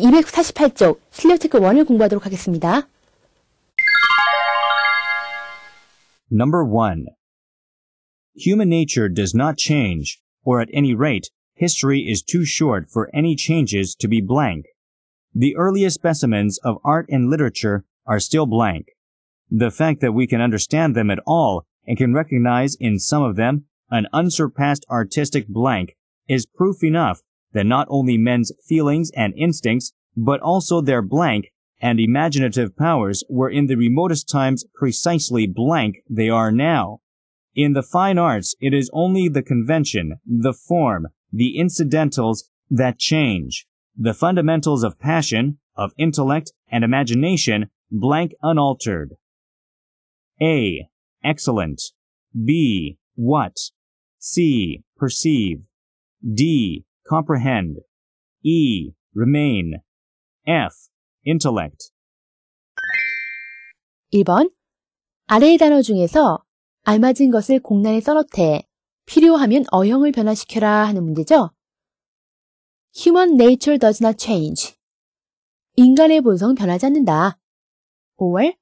248쪽 실력체크 1을 공부하도록 하겠습니다. Number 1. Human nature does not change, or at any rate, history is too short for any changes to be blank. The earliest specimens of art and literature are still blank. The fact that we can understand them at all and can recognize in some of them an unsurpassed artistic blank is proof enough that not only men's feelings and instincts, but also their blank and imaginative powers were in the remotest times precisely blank they are now. In the fine arts, it is only the convention, the form, the incidentals that change. The fundamentals of passion, of intellect, and imagination blank unaltered. A. Excellent. B. What. C. Perceive. D. comprehend, E, remain, F, intellect. 1번. 아래의 단어 중에서 알맞은 것을 공란에 써넣되 필요하면 어형을 변화시켜라 하는 문제죠. Human nature does not change. 인간의 본성 변하지 않는다. 5월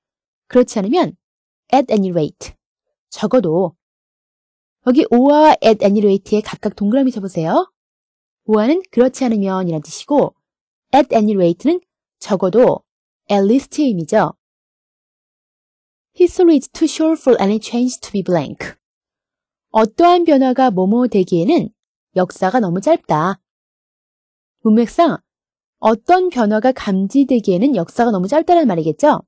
그렇지 않으면 at any rate 적어도 여기 5와 at any rate에 각각 동그라미 쳐보세요. w 아는 그렇지 않으면 이란 뜻이고 at any rate는 적어도 at least의 의미죠. History is too short for any change to be blank. 어떠한 변화가 뭐뭐 되기에는 역사가 너무 짧다. 문맥상 어떤 변화가 감지되기에는 역사가 너무 짧다는 말이겠죠?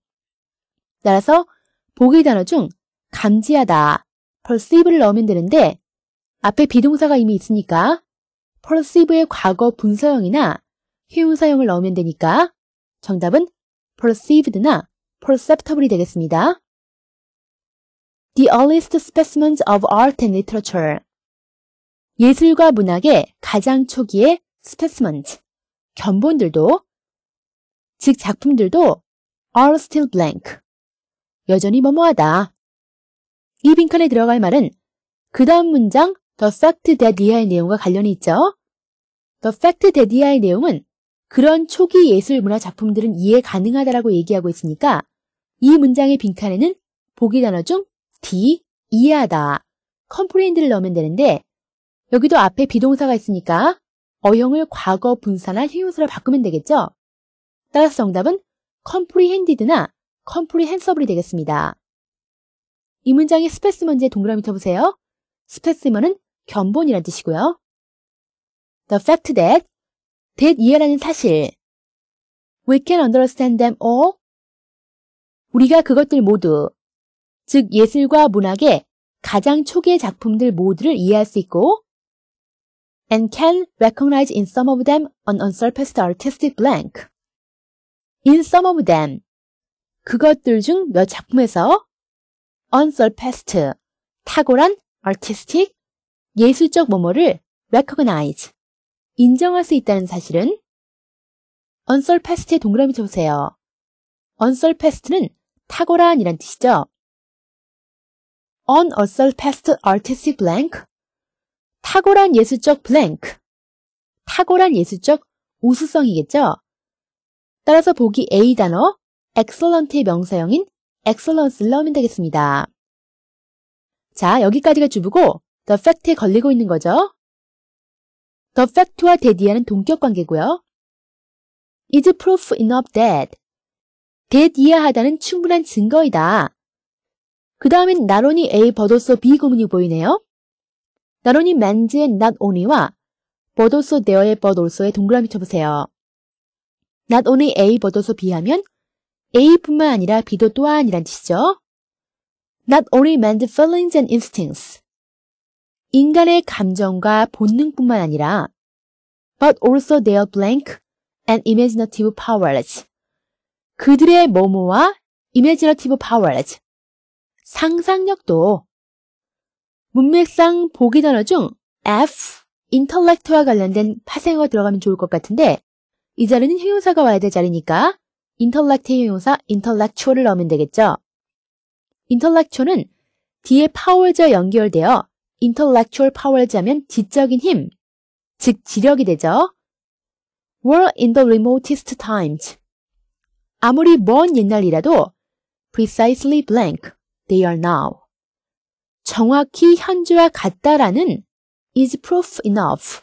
따라서 보기 단어 중 감지하다, perceive를 넣으면 되는데 앞에 비동사가 이미 있으니까 perceive의 과거 분사형이나 희운사형을 넣으면 되니까 정답은 perceived나 perceptible이 되겠습니다. The earliest specimens of art and literature. 예술과 문학의 가장 초기의 specimens, 견본들도, 즉 작품들도 are still blank, 여전히 뭐뭐하다. 이 빈칸에 들어갈 말은 그 다음 문장 The fact that 이하의 내용과 관련이 있죠. The fact that 이하의 내용은 그런 초기 예술 문화 작품들은 이해 가능하다라고 얘기하고 있으니까 이 문장의 빈칸에는 보기 단어 중 D, 이해하다, comprehend를 넣으면 되는데 여기도 앞에 비동사가 있으니까 어형을 과거 분사나 형용사로 바꾸면 되겠죠? 따라서 정답은 comprehended나 comprehensible이 되겠습니다. 이 문장의 스페스먼지의 동그라미 쳐보세요. 스페스먼은 견본이란 뜻이고요. The fact that, t 이해라는 사실. We can understand them all. 우리가 그것들 모두, 즉 예술과 문학의 가장 초기의 작품들 모두를 이해할 수 있고, and can recognize in some of them an unsurpassed artistic blank. In some of them, 그것들 중 몇 작품에서 unsurpassed, 탁월한 artistic 예술적 뭐뭐를 recognize, 인정할 수 있다는 사실은 unsurpassed에 동그라미 쳐보세요. unsurpassed는 탁월한이란 뜻이죠. unsurpassed artistic blank, 탁월한 예술적 blank, 탁월한 예술적 우수성이겠죠. 따라서 보기 A 단어, excellent의 명사형인 excellence를 넣으면 되겠습니다. 자, 여기까지가 주부고 the fact에 걸리고 있는 거죠. the fact와 that이야는 동격관계고요. is proof enough that that 이하하다는 충분한 증거이다. 그 다음엔 나론이 A 버도서 B 고문이 보이네요. 나론이 만즈의 not only와 버도서 대어의 버도서의 동그라미 쳐보세요. not only A 버도서 B 하면 A뿐만 아니라 B도 또한이란 뜻이죠. Not only man's feelings and instincts. 인간의 감정과 본능뿐만 아니라 but also their blank and imaginative powers 그들의 뭐뭐와 imaginative powers 상상력도 문맥상 보기 단어 중 F 인텔렉트와 관련된 파생어가 들어가면 좋을 것 같은데 이 자리는 형용사가 와야 될 자리니까 i n t e l l 텔렉 t 의 형용사 c t u a l 을 넣으면 되겠죠. i n t e e l l c t u a l 은 뒤에 p o w e r 와 연결되어 intellectual power 자면 지적인 힘, 즉 지력이 되죠. were in the remotest times. 아무리 먼 옛날이라도 precisely blank, they are now. 정확히 현재와 같다라는 is proof enough.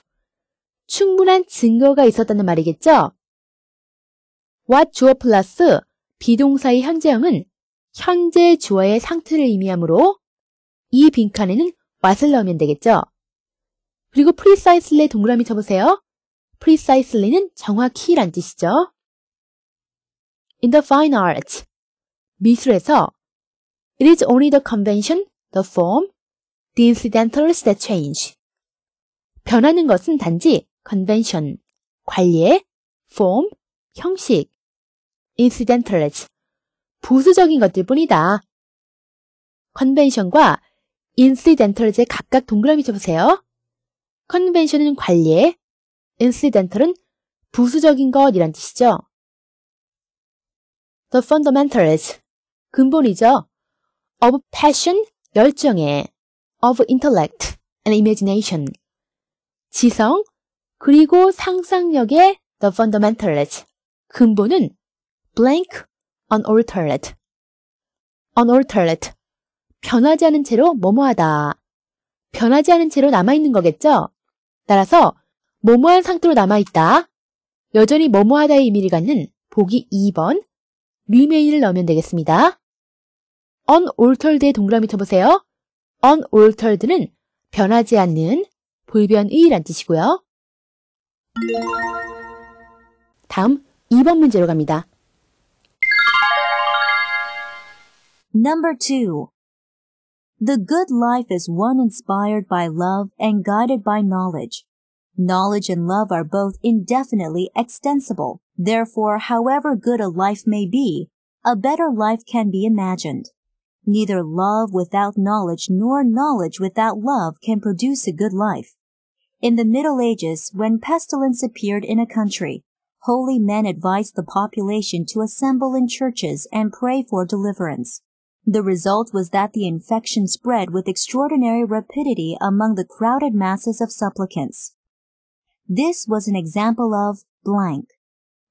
충분한 증거가 있었다는 말이겠죠? what 주어 플러스 비동사의 현재형은 현재 주어의 상태를 의미하므로 이 빈칸에는 what을 넣으면 되겠죠? 그리고 precisely에 동그라미 쳐보세요. precisely는 정확히란 뜻이죠. In the fine arts, 미술에서 It is only the convention, the form, the incidentals that change. 변하는 것은 단지 convention, 관례, form, 형식, incidentals, 부수적인 것들 뿐이다. 컨벤션과 인시덴털제 각각 동그라미 쳐보세요. 컨벤션은 관리에, 인시덴털은 부수적인 것이란 뜻이죠. The fundamentals, 근본이죠. of passion, 열정에, of intellect and imagination, 지성, 그리고 상상력의 the fundamentals, 근본은 blank, unaltered, unaltered, 변하지 않은 채로 뭐뭐하다. 변하지 않은 채로 남아있는 거겠죠? 따라서 뭐뭐한 상태로 남아있다. 여전히 뭐뭐하다의 의미를 갖는 보기 2번 remain을 넣으면 되겠습니다. unaltered의 동그라미 쳐보세요. unaltered는 변하지 않는 불변의란 뜻이고요. 다음 2번 문제로 갑니다. Number 2. The good life is one inspired by love and guided by knowledge. Knowledge and love are both indefinitely extensible. Therefore, however good a life may be, a better life can be imagined. Neither love without knowledge nor knowledge without love can produce a good life. In the Middle Ages, when pestilence appeared in a country, holy men advised the population to assemble in churches and pray for deliverance. The result was that the infection spread with extraordinary rapidity among the crowded masses of supplicants. This was an example of blank.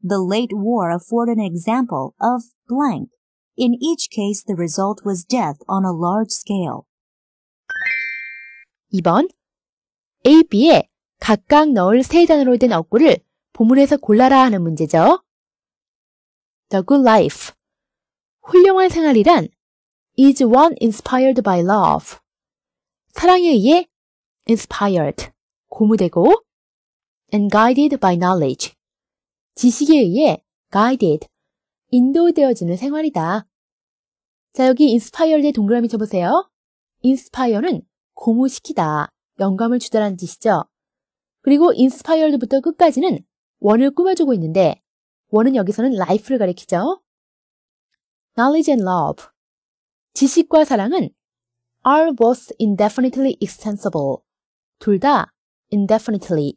The late war afforded an example of blank. In each case, the result was death on a large scale. 2번 A, B에 각각 넣을 세 단어로 된 어구를 보물에서 골라라 하는 문제죠. The good life. 훌륭한 생활이란 is one inspired by love. 사랑에 의해 inspired, 고무되고 and guided by knowledge, 지식에 의해 guided, 인도되어지는 생활이다. 자, 여기 inspired에 동그라미 쳐보세요. inspire는 고무시키다, 영감을 주다라는 뜻이죠. 그리고 inspired부터 끝까지는 원을 꾸며주고 있는데 원은 여기서는 life를 가리키죠. knowledge and love. 지식과 사랑은 are both indefinitely extensible. 둘 다 indefinitely.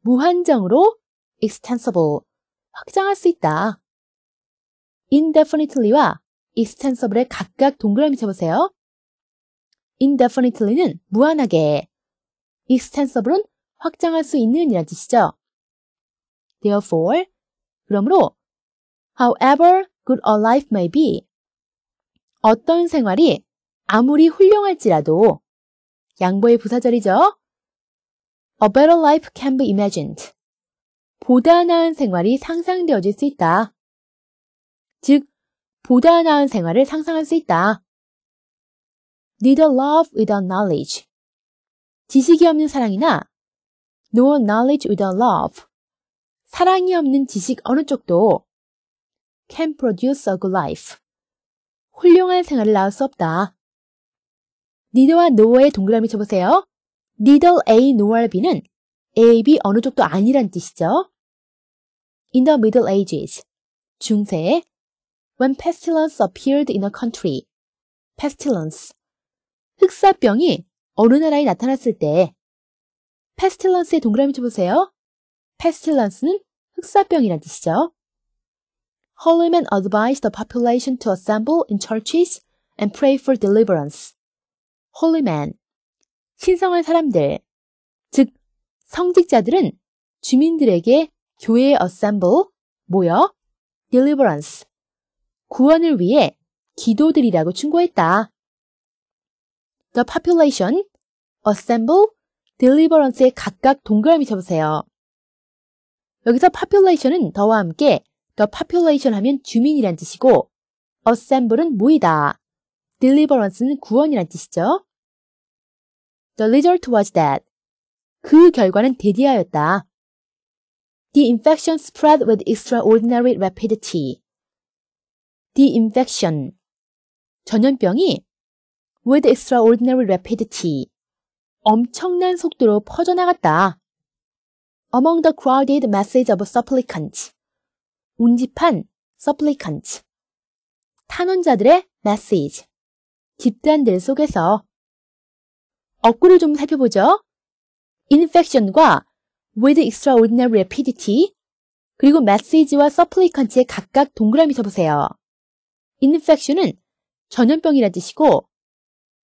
무한정으로 extensible. 확장할 수 있다. indefinitely와 extensible에 각각 동그라미 쳐보세요. indefinitely는 무한하게, extensible은 확장할 수 있는 이란 뜻이죠. Therefore, 그러므로, however good a life may be, 어떤 생활이 아무리 훌륭할지라도 양보의 부사절이죠. A better life can be imagined. 보다 나은 생활이 상상되어질 수 있다. 즉, 보다 나은 생활을 상상할 수 있다. Need a love without knowledge. 지식이 없는 사랑이나 no knowledge without love. 사랑이 없는 지식 어느 쪽도 can produce a good life. 훌륭한 생활을 낳을 수 없다. 니더와 노어의 동그라미 쳐보세요. 니덜 A 노얼 B는 A, B 어느 쪽도 아니란 뜻이죠. In the Middle Ages, 중세에 When pestilence appeared in a country, pestilence, 흑사병이 어느 나라에 나타났을 때 pestilence의 동그라미 쳐보세요. pestilence는 흑사병이란 뜻이죠. Holyman advised the population to assemble in churches and pray for deliverance. Holyman, 신성한 사람들, 즉 성직자들은 주민들에게 교회에 assemble, 모여 deliverance, 구원을 위해 기도드리라고 충고했다. The population, assemble, deliverance에 각각 동그라미 쳐보세요. 여기서 population은 더와 함께 The population 하면 주민이란 뜻이고 assemble은 모이다. deliverance는 구원이란 뜻이죠. The result was that 그 결과는 대디하였다. The infection spread with extraordinary rapidity. The infection 전염병이 with extraordinary rapidity 엄청난 속도로 퍼져나갔다. Among the crowded masses of supplicants 운집한 supplicant, 탄원자들의 메시지, 집단들 속에서 억구를 좀 살펴보죠. infection과 with extraordinary rapidity, 그리고 메시지와 서플 p p l i 의 각각 동그라미 쳐보세요. infection은 전염병이란 뜻이고,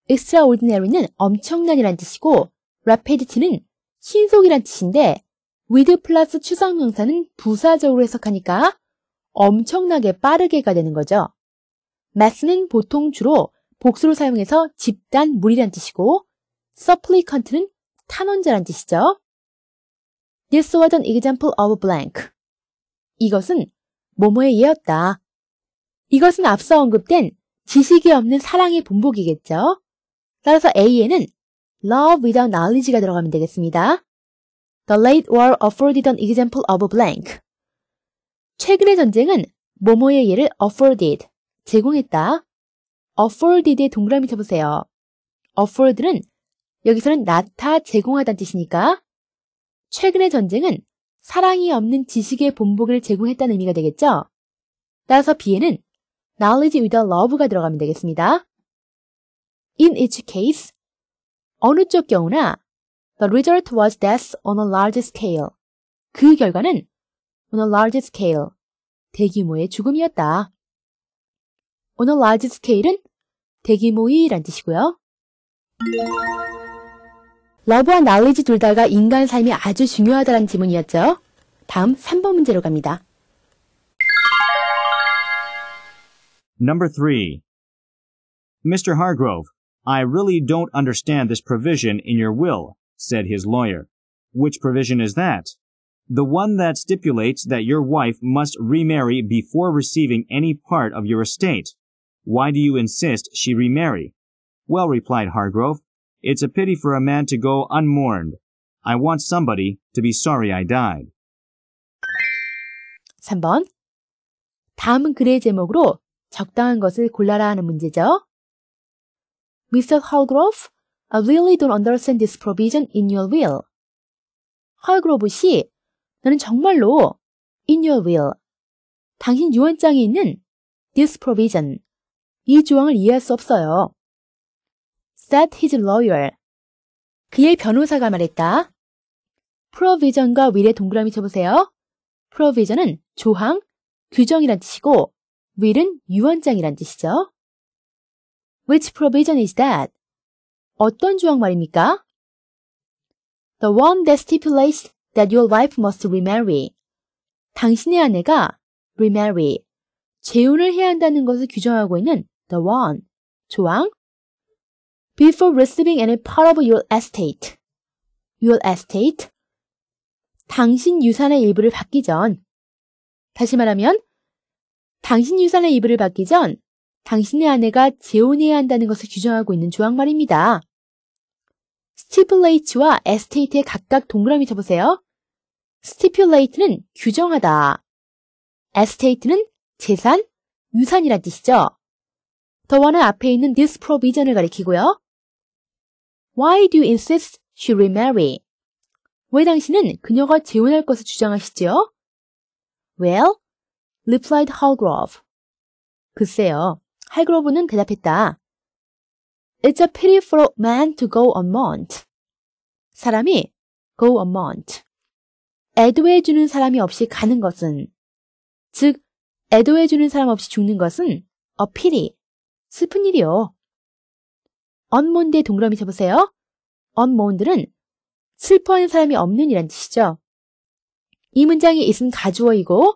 extraordinary는 엄청난이란 뜻이고, rapidity는 신속이란 뜻인데, with 플러스 추상명사는 부사적으로 해석하니까 엄청나게 빠르게가 되는 거죠. mass는 보통 주로 복수로 사용해서 집단 무리란 뜻이고 supplicant는 탄원자란 뜻이죠. This was an example of blank. 이것은 뭐뭐에 예였다. 이것은 앞서 언급된 지식이 없는 사랑의 본보기겠죠. 따라서 A에는 love without knowledge가 들어가면 되겠습니다. The late war afforded an example of blank. 최근의 전쟁은 모모의 예를 afforded, 제공했다. afforded의 동그라미 쳐보세요. afford는 여기서는 나타 제공하다는 뜻이니까 최근의 전쟁은 사랑이 없는 지식의 본보기를 제공했다는 의미가 되겠죠? 따라서 비에는 knowledge with a love가 들어가면 되겠습니다. In each case, 어느 쪽 경우나 the result was death on a large scale. 그 결과는 on a large scale. 대규모의 죽음이었다. on a large scale은 대규모의란 뜻이고요. 러브와 날리지 둘 다가 인간 삶이 아주 중요하다는 질문이었죠. 다음 3번 문제로 갑니다. Number 3. Mr. Hargrove, I really don't understand this provision in your will, said his lawyer. Which provision is that? the one that stipulates that your wife must remarry before receiving any part of your estate. Why do you insist she remarry? Well, replied Hargrove, it's a pity for a man to go unmourned. I want somebody to be sorry I died. 3번. 다음은 글의 제목으로 적당한 것을 골라라 하는 문제죠. Mr. Hargrove, I really don't understand this provision in your will. Hargrove 씨, 나는 정말로 in your will 당신 유언장에 있는 this provision 이 조항을 이해할 수 없어요. said his lawyer 그의 변호사가 말했다. provision과 w i l l 의 동그라미 쳐보세요. provision은 조항, 규정이란 뜻이고 will은 유언장이란 뜻이죠. Which provision is that? 어떤 조항 말입니까? The one that stipulates that your wife must remarry. 당신의 아내가 remarry, 재혼을 해야 한다는 것을 규정하고 있는 the one, 조항 before receiving any part of your estate. your estate 당신 유산의 일부를 받기 전 다시 말하면 당신 유산의 일부를 받기 전 당신의 아내가 재혼해야 한다는 것을 규정하고 있는 조항 말입니다. s t 스티플 a 이츠와 estate에 각각 동그라미 쳐보세요. stipulate는 규정하다. estate는 재산, 유산이란 뜻이죠. 더와는 앞에 있는 this provision을 가리키고요. Why do you insist she remarry? 왜 당신은 그녀가 재혼할 것을 주장하시지요? Well, replied Hargrove. 글쎄요, 할그로브는 대답했다. It's a pity for a man to go a mont. 사람이 go a mont. 애도해주는 사람이 없이 가는 것은, 즉, 애도해주는 사람 없이 죽는 것은 어필이 슬픈 일이요. 언몬드의 동그라미 쳐보세요. 언몬드는 슬퍼하는 사람이 없는 이란 뜻이죠. 이 문장이 있은 가주어이고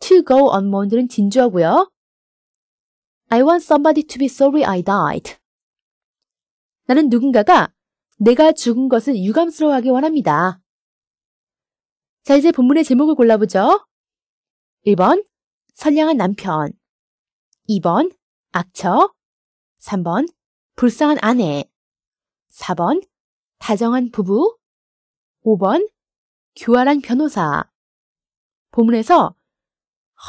to go 언몬드는 진주어고요. I want somebody to be sorry I died. 나는 누군가가 내가 죽은 것을 유감스러워하기 원합니다. 자, 이제 본문의 제목을 골라보죠. 1번, 선량한 남편. 2번, 악처. 3번, 불쌍한 아내. 4번, 다정한 부부. 5번, 교활한 변호사. 본문에서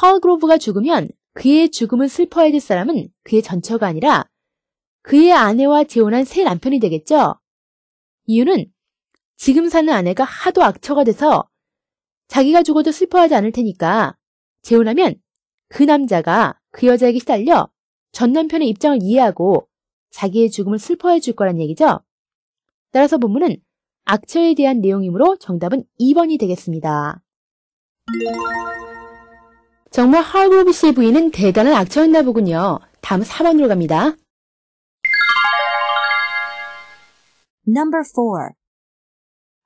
헐그로브가 죽으면 그의 죽음을 슬퍼해야 될 사람은 그의 전처가 아니라 그의 아내와 재혼한 새 남편이 되겠죠. 이유는 지금 사는 아내가 하도 악처가 돼서 자기가 죽어도 슬퍼하지 않을 테니까 재혼하면 그 남자가 그 여자에게 시달려 전 남편의 입장을 이해하고 자기의 죽음을 슬퍼해 줄 거란 얘기죠. 따라서 본문은 악처에 대한 내용이므로 정답은 2번이 되겠습니다. 정말 하울브비브 씨의 부인은 대단한 악처였나 보군요. 다음 4번으로 갑니다. Number 4.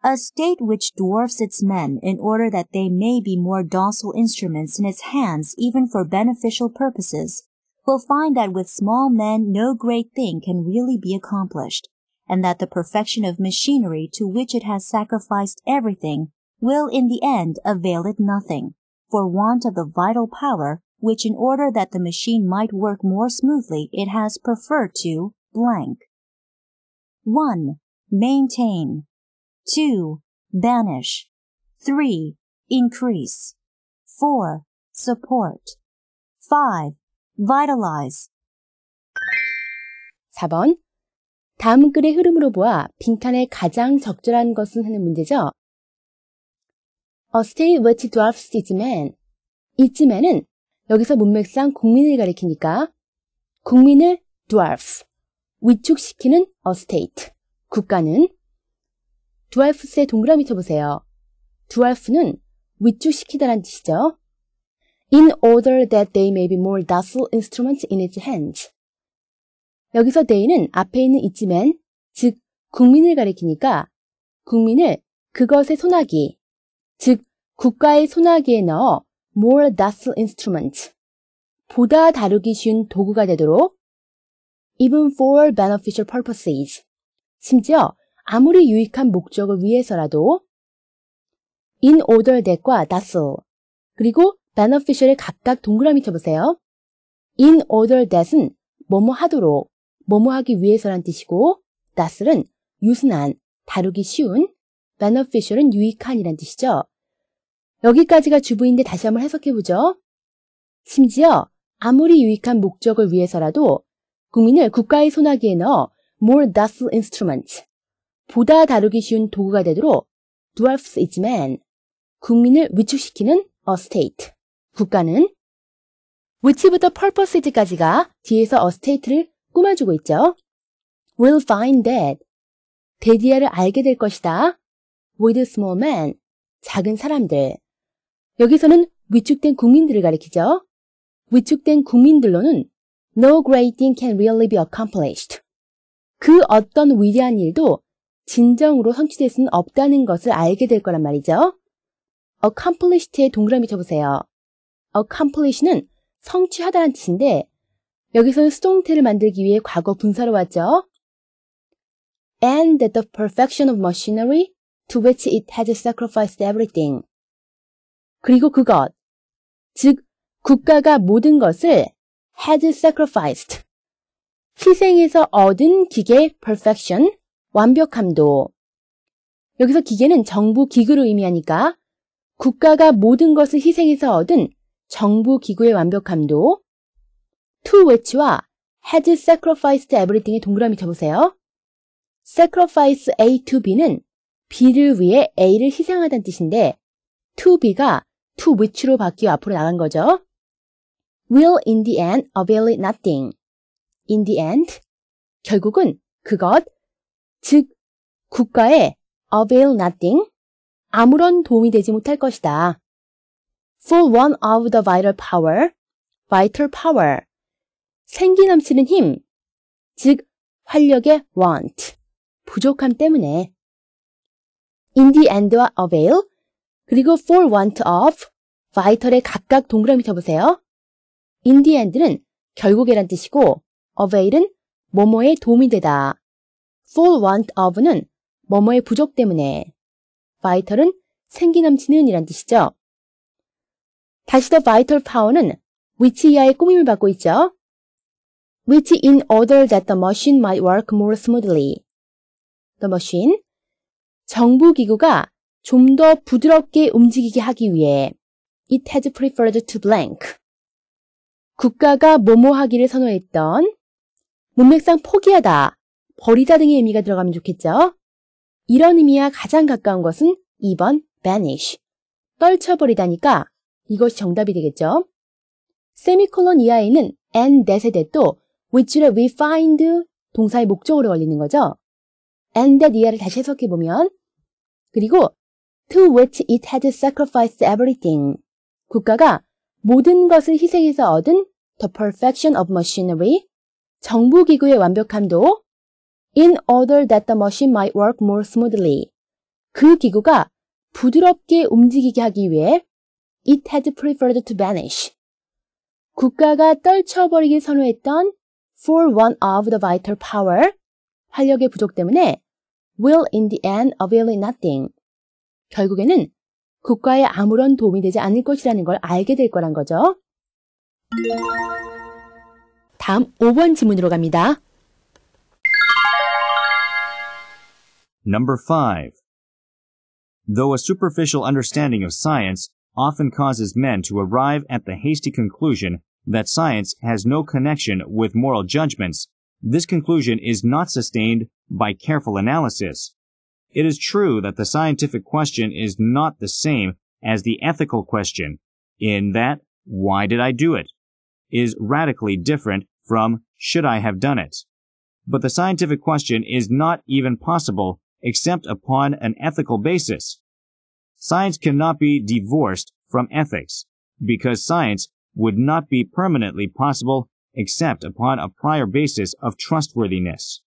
a state which dwarfs its men in order that they may be more docile instruments in its hands even for beneficial purposes, will find that with small men no great thing can really be accomplished, and that the perfection of machinery to which it has sacrificed everything will in the end avail it nothing, for want of the vital power which in order that the machine might work more smoothly it has preferred to blank. 1. Maintain. 2. Banish. 3. Increase. 4. Support. 5. Vitalize. 4번. 다음 글의 흐름으로 보아 빈칸에 가장 적절한 것은 하는 문제죠. A state which dwarfs its man. 이쯤에는 여기서 문맥상 국민을 가리키니까 국민을 dwarf, 위축시키는 a state, 국가는 두알프스의 동그라미 쳐보세요. 두알프는 위축시키다란 뜻이죠. In order that they may be more docile instruments in its hands. 여기서 they는 앞에 있는 이쯤만즉 국민을 가리키니까 국민을 그것의 소나기, 즉 국가의 소나기에 넣어 more docile instruments, 보다 다루기 쉬운 도구가 되도록 even for beneficial purposes, 심지어 아무리 유익한 목적을 위해서라도 in order that과 that's all. 그리고 beneficial을 각각 동그라미 쳐보세요. in order that은 뭐뭐 하도록, 뭐뭐 하기 위해서란 뜻이고 that은 유순한, 다루기 쉬운, beneficial은 유익한이란 뜻이죠. 여기까지가 주부인데 다시 한번 해석해보죠. 심지어 아무리 유익한 목적을 위해서라도 국민을 국가의 손아귀에 넣어 more d o c i l i n s t r u m e n t 보다 다루기 쉬운 도구가 되도록 dwarfs is man, 국민을 위축시키는 a state, 국가는 which부터 purposes까지가 뒤에서 a state를 꾸며주고 있죠. will find that, 데디아를 알게 될 것이다. with small men, 작은 사람들. 여기서는 위축된 국민들을 가리키죠. 위축된 국민들로는 no great thing can really be accomplished. 그 어떤 위대한 일도 진정으로 성취될 수는 없다는 것을 알게 될 거란 말이죠. accomplished에 동그라미 쳐보세요. accomplish는 성취하다란 뜻인데 여기서는 수동태를 만들기 위해 과거 분사로 왔죠. And that the perfection of machinery to which it has sacrificed everything. 그리고 그것, 즉 국가가 모든 것을 has sacrificed, 희생해서 얻은 기계 perfection, 완벽함도. 여기서 기계는 정부 기구를 의미하니까 국가가 모든 것을 희생해서 얻은 정부 기구의 완벽함도 to which와 had sacrificed everything에 동그라미 쳐보세요. sacrifice A to B는 B를 위해 A를 희생하다는 뜻인데 to B가 to which로 바뀌어 앞으로 나간 거죠. will in the end avail it nothing. in the end 결국은 그것 즉 국가에 avail nothing 아무런 도움이 되지 못할 것이다. For one of the vital power, vital power 생기 넘치는 힘, 즉 활력의 want 부족함 때문에 in the end와 avail 그리고 for want of vital에 각각 동그라미 쳐보세요. in the end는 결국이란 뜻이고 avail은 뭐뭐에 도움이 되다 f u l l want of는 뭐뭐의 부족 때문에 vital은 생기 넘치는 이란 뜻이죠. 다시 더 vital power는 which 이하의 꾸밈을 받고 있죠. which in order that the machine might work more smoothly. the machine 정부 기구가 좀 더 부드럽게 움직이게 하기 위해 it has preferred to blank. 국가가 뭐뭐 하기를 선호했던 문맥상 포기하다 버리다 등의 의미가 들어가면 좋겠죠? 이런 의미와 가장 가까운 것은 2번 banish. 떨쳐버리다니까 이것이 정답이 되겠죠? 세미콜론 이하에는 and that의 that도 which를 we find 동사의 목적으로 걸리는 거죠. and that 이하를 다시 해석해보면 그리고 to which it had sacrificed everything. 국가가 모든 것을 희생해서 얻은 the perfection of machinery, 정부기구의 완벽함도 in order that the machine might work more smoothly. 그 기구가 부드럽게 움직이게 하기 위해 it had preferred to vanish. 국가가 떨쳐버리길 선호했던 for one of the vital power, 활력의 부족 때문에 will in the end avail in nothing. 결국에는 국가에 아무런 도움이 되지 않을 것이라는 걸 알게 될 거란 거죠. 다음 5번 지문으로 갑니다. Number 5. Though a superficial understanding of science often causes men to arrive at the hasty conclusion that science has no connection with moral judgments, this conclusion is not sustained by careful analysis. It is true that the scientific question is not the same as the ethical question, in that, why did I do it? is radically different from should I have done it? But the scientific question is not even possible except upon an ethical basis. Science cannot be divorced from ethics, because science would not be permanently possible except upon a prior basis of trustworthiness.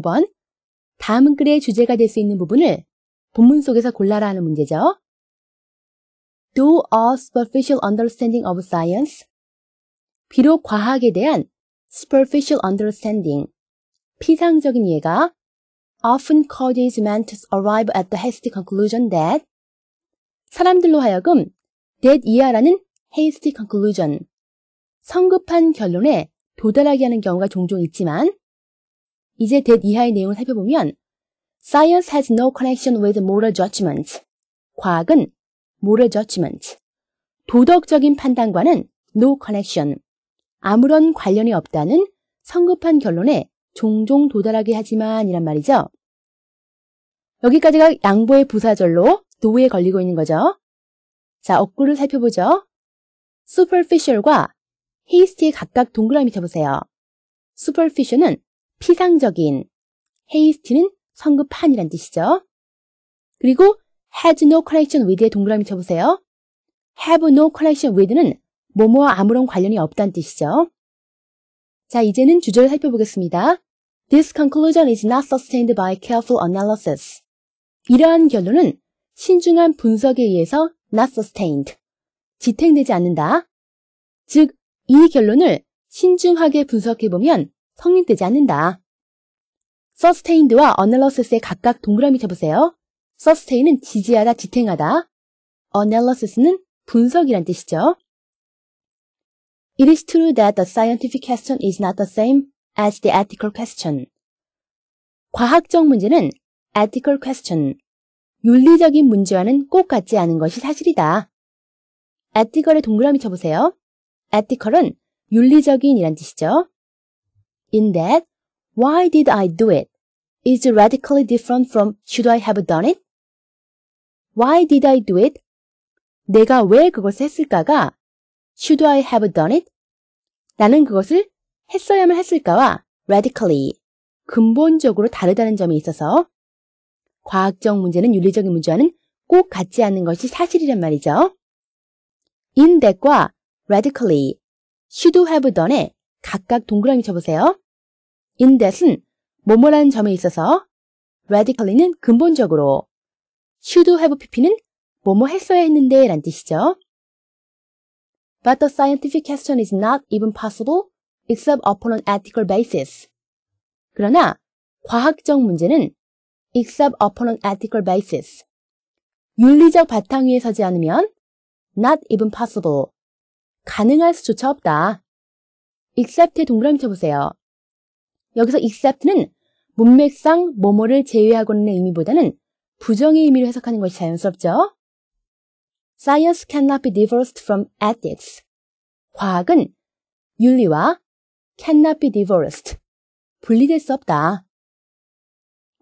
5번. 다음 글의 주제가 될 수 있는 부분을 본문 속에서 골라라 하는 문제죠. Do a superficial understanding of science? 비록 과학에 대한 superficial understanding, 피상적인 예가 often causes men to arrive at the hasty conclusion that 사람들로 하여금 that 이하라는 hasty conclusion 성급한 결론에 도달하게 하는 경우가 종종 있지만 이제 that 이하의 내용을 살펴보면 science has no connection with moral judgment 과학은 moral judgment 도덕적인 판단과는 no connection 아무런 관련이 없다는 성급한 결론에 종종 도달하게 하지만 이란 말이죠. 여기까지가 양보의 부사절로 도에 걸리고 있는 거죠. 자, 억구를 살펴보죠. superficial과 hasty의 각각 동그라미 쳐보세요. superficial은 피상적인, hasty는 성급한이란 뜻이죠. 그리고 has no connection with의 동그라미 쳐보세요. have no connection with는 뭐뭐와 아무런 관련이 없다는 뜻이죠. 자, 이제는 주제를 살펴보겠습니다. This conclusion is not sustained by careful analysis. 이러한 결론은 신중한 분석에 의해서 not sustained, 지탱되지 않는다. 즉, 이 결론을 신중하게 분석해보면 성립되지 않는다. sustained와 analysis에 각각 동그라미 쳐보세요. sustain은 지지하다, 지탱하다. analysis는 분석이란 뜻이죠. It is true that the scientific question is not the same as the article question. 과학적 문제는 article question, 윤리적인 문제와는 꼭 같지 않은 것이 사실이다. a t t i c l 의 동그라미 쳐보세요. a t t i c l 은 윤리적인이란 뜻이죠. In that, why did I do it? is radically different from should I have done it? Why did I do it? 내가 왜 그것을 했을까가 should I have done it? 나는 그것을 했어야만 했을까와 radically, 근본적으로 다르다는 점이 있어서 과학적 문제는 윤리적인 문제와는 꼭 같지 않은 것이 사실이란 말이죠. in that과 radically, should have done에 각각 동그라미 쳐보세요. in that은 뭐뭐라는 점에 있어서 radically는 근본적으로 should have pp는 뭐뭐 했어야 했는데 란 뜻이죠. But the scientific question is not even possible except upon an ethical basis. 그러나 과학적 문제는 except upon an ethical basis. 윤리적 바탕 위에 서지 않으면 not even possible. 가능할 수조차 없다. except의 동그라미 쳐보세요. 여기서 except는 문맥상 뭐뭐를 제외하고는 의미보다는 부정의 의미로 해석하는 것이 자연스럽죠. Science cannot be divorced from ethics. 과학은 윤리와 cannot be divorced. 분리될 수 없다.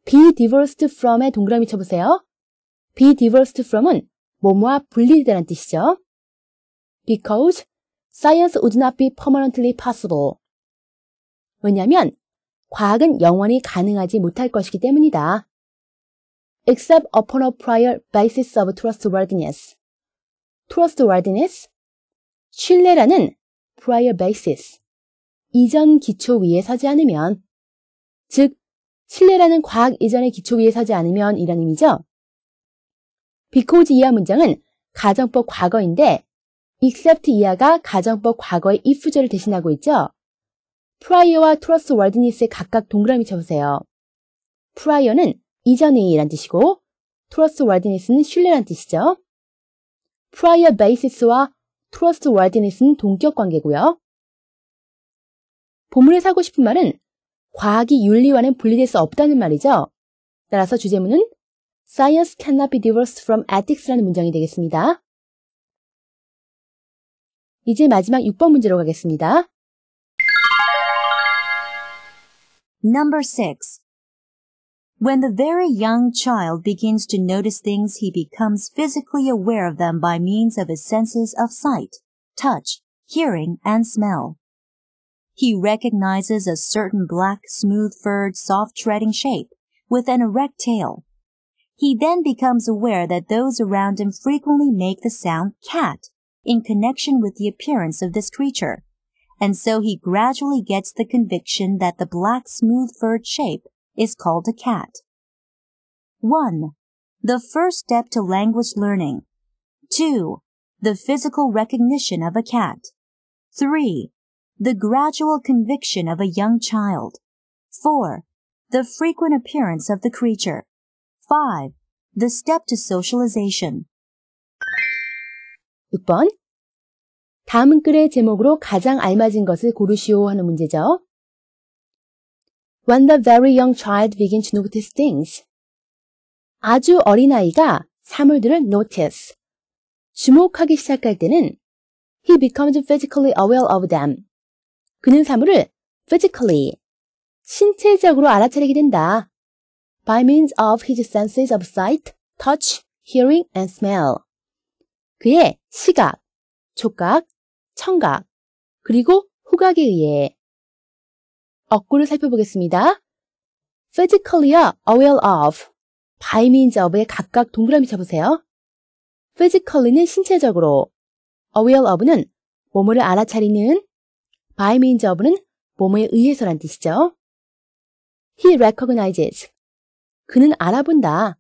be divorced from에 동그라미 쳐보세요. be divorced from은 뭐뭐와 분리되다는 뜻이죠. because science would not be permanently possible. 왜냐면 과학은 영원히 가능하지 못할 것이기 때문이다. except upon a prior basis of trustworthiness. trustworthiness? 신뢰라는 prior basis. 이전 기초 위에 서지 않으면 즉 신뢰라는 과학 이전의 기초 위에 서지 않으면 이란 의미죠. 비코즈 이하 문장은 가정법 과거인데 except 이하가 가정법 과거의 if절을 대신하고 있죠. prior와 trust worthiness에 각각 동그라미 쳐보세요. prior는 이전의란 이 뜻이고 trust worthiness는 신뢰란 뜻이죠. prior basis와 trust worthiness는 동격 관계고요. 본문에서 하고 싶은 말은 과학이 윤리와는 분리될 수 없다는 말이죠. 따라서 주제문은 Science cannot be divorced from ethics라는 문장이 되겠습니다. 이제 마지막 6번 문제로 가겠습니다. Number 6. When the very young child begins to notice things, he becomes physically aware of them by means of his senses of sight, touch, hearing, and smell. He recognizes a certain black, smooth-furred, soft-treading shape with an erect tail. He then becomes aware that those around him frequently make the sound cat in connection with the appearance of this creature, and so he gradually gets the conviction that the black, smooth-furred shape is called a cat. 1. The first step to language learning. 2. The physical recognition of a cat. 3 the gradual conviction of a young child. 4. The frequent appearance of the creature. 5. The step to socialization. 6번. 다음 글의 제목으로 가장 알맞은 것을 고르시오 하는 문제죠. When the very young child begins to notice things. 아주 어린 아이가 사물들을 notice, 주목하기 시작할 때는 he becomes physically aware of them. 그는 사물을 physically, 신체적으로 알아차리게 된다. by means of his senses of sight, touch, hearing, and smell. 그의 시각, 조각, 청각, 그리고 후각에 의해 억구를 살펴보겠습니다. physically와 aware of, by means of에 각각 동그라미 쳐보세요. physically는 신체적으로, aware of는 몸을 알아차리는 by means of는 몸에 의해서란 뜻이죠. He recognizes. 그는 알아본다.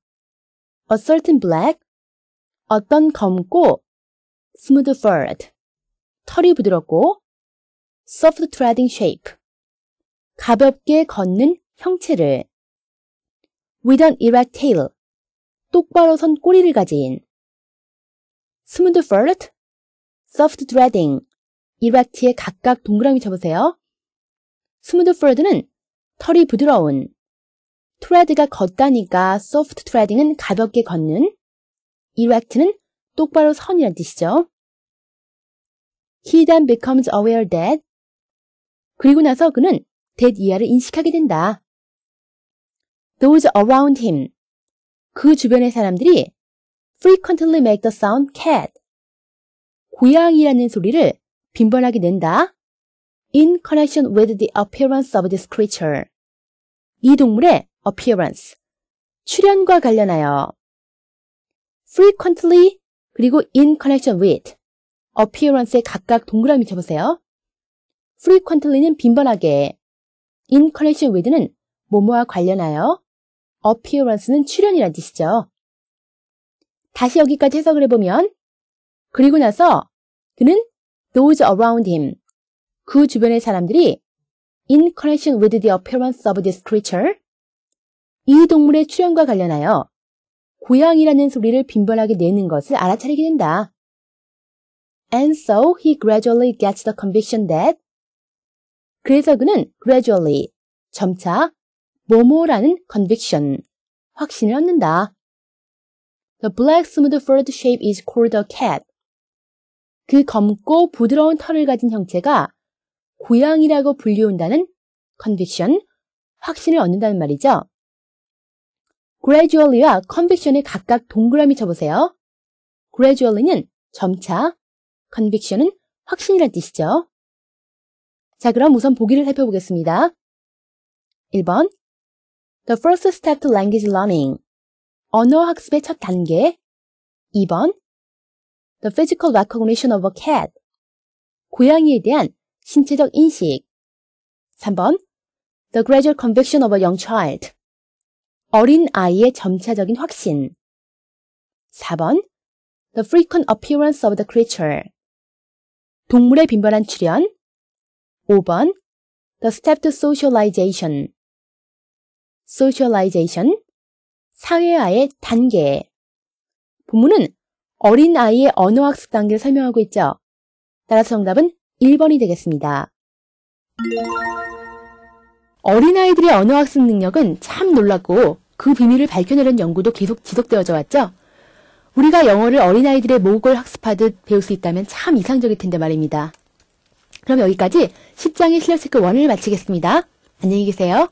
A certain black. 어떤 검고. Smooth furred. 털이 부드럽고. Soft treading shape. 가볍게 걷는 형체를. With an erect tail. 똑바로 선 꼬리를 가진. Smooth furred. Soft treading. 이와트에 각각 동그라미 쳐보세요. 스무드 프로드는 털이 부드러운, 트레드가 걷다니까 소프트 트레딩은 가볍게 걷는, 이와트는 똑바로 선이란 뜻이죠. He then becomes aware that 그리고 나서 그는 that 이하를 인식하게 된다. Those around him 그 주변의 사람들이 frequently make the sound cat 고양이라는 소리를 빈번하게 낸다. In connection with the appearance of this creature. 이 동물의 appearance. 출현과 관련하여. frequently 그리고 in connection with. appearance에 각각 동그라미 쳐보세요. frequently는 빈번하게. in connection with는 뭐뭐와 관련하여. appearance는 출현이란 뜻이죠. 다시 여기까지 해석을 해보면 그리고 나서 그는 those around him. 그 주변의 사람들이 in connection with the appearance of this creature. 이 동물의 출현과 관련하여 고양이라는 소리를 빈번하게 내는 것을 알아차리게 된다. And so he gradually gets the conviction that 그래서 그는 gradually 점차 뭐뭐라는 conviction 확신을 얻는다. The black smooth furred shape is called a cat. 그 검고 부드러운 털을 가진 형체가 고양이라고 불리운다는 컨빅션, 확신을 얻는다는 말이죠. gradually와 conviction을 각각 동그라미 쳐보세요. gradually는 점차, conviction은 확신이란 뜻이죠. 자, 그럼 우선 보기를 살펴보겠습니다. 1번 The first step to language learning 언어 학습의 첫 단계 2번 The physical recognition of a cat. 고양이에 대한 신체적 인식. 3번. The gradual conviction of a young child. 어린 아이의 점차적인 확신. 4번. The frequent appearance of the creature. 동물의 빈번한 출현. 5번. The step to socialization. socialization. 사회화의 단계. 부모는 어린아이의 언어학습 단계를 설명하고 있죠. 따라서 정답은 1번이 되겠습니다. 어린아이들의 언어학습 능력은 참 놀랍고 그 비밀을 밝혀내는 연구도 계속 지속되어져 왔죠. 우리가 영어를 어린아이들의 모국어를 학습하듯 배울 수 있다면 참 이상적일 텐데 말입니다. 그럼 여기까지 10장의 실력체크 1을 마치겠습니다. 안녕히 계세요.